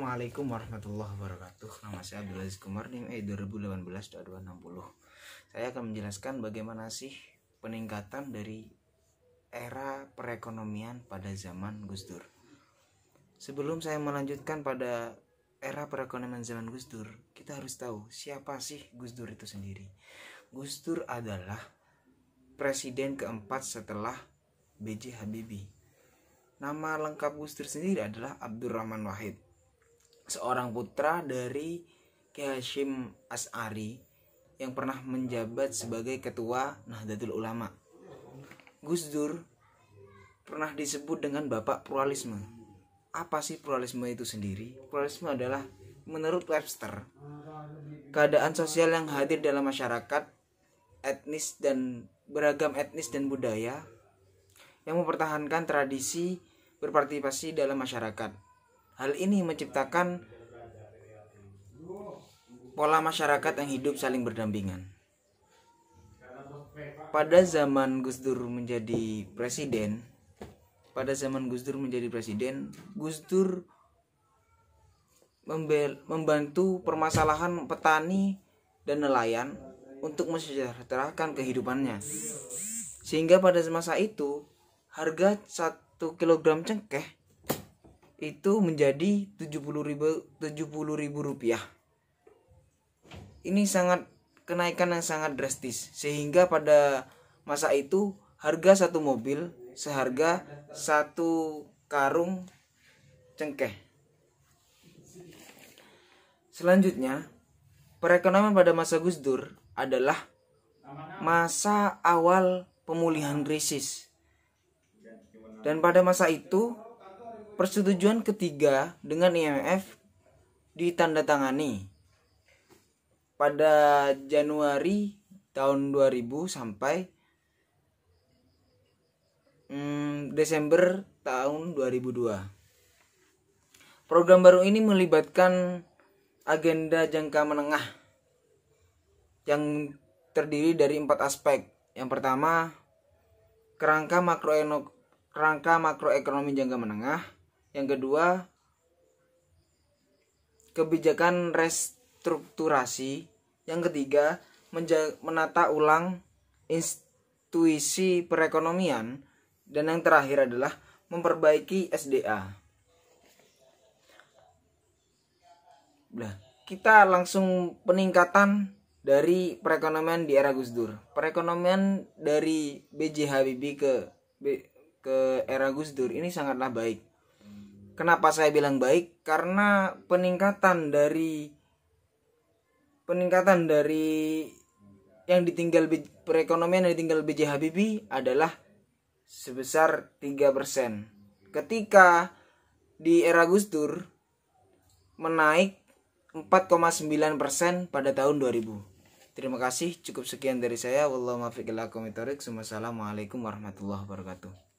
Assalamualaikum warahmatullahi wabarakatuh Nama saya Abdul Aziz Kumar E 2018-2260 Saya akan menjelaskan bagaimana sih peningkatan dari era perekonomian pada zaman Gus Dur Sebelum saya melanjutkan pada era perekonomian zaman Gus Dur Kita harus tahu siapa sih Gus Dur itu sendiri Gus Dur adalah presiden keempat setelah B.J. Habibie Nama lengkap Gus Dur sendiri adalah Abdurrahman Wahid seorang putra dari Ki Hashim As'ari yang pernah menjabat sebagai ketua Nahdlatul Ulama. Gus Dur pernah disebut dengan bapak pluralisme. Apa sih pluralisme itu sendiri? Pluralisme adalah menurut Webster keadaan sosial yang hadir dalam masyarakat etnis dan beragam etnis dan budaya yang mempertahankan tradisi berpartisipasi dalam masyarakat Hal ini menciptakan pola masyarakat yang hidup saling berdampingan. Pada zaman Gus Dur menjadi presiden, pada zaman Gus Dur menjadi presiden, Gus Dur membantu permasalahan petani dan nelayan untuk mensejahterakan kehidupannya. Sehingga pada masa itu, harga 1 kg cengkeh itu menjadi 70 ribu, 70 ribu rupiah. Ini sangat kenaikan yang sangat drastis sehingga pada masa itu harga satu mobil seharga satu karung cengkeh. Selanjutnya, perekonomian pada masa Gus Dur adalah masa awal pemulihan krisis. Dan pada masa itu persetujuan ketiga dengan IMF ditandatangani pada Januari tahun 2000 sampai hmm, Desember tahun 2002. Program baru ini melibatkan agenda jangka menengah yang terdiri dari empat aspek. Yang pertama, kerangka kerangka makroekonomi jangka menengah yang kedua kebijakan restrukturasi yang ketiga menata ulang institusi perekonomian dan yang terakhir adalah memperbaiki SDA Nah, kita langsung peningkatan dari perekonomian di era Gus Dur. Perekonomian dari BJ Habibie ke ke era Gus Dur ini sangatlah baik. Kenapa saya bilang baik? Karena peningkatan dari peningkatan dari yang ditinggal perekonomian yang ditinggal BJ Habibie adalah sebesar 3%. Ketika di era Gus Dur menaik 4,9% pada tahun 2000. Terima kasih, cukup sekian dari saya. Wassalamualaikum a'lam warahmatullahi wabarakatuh.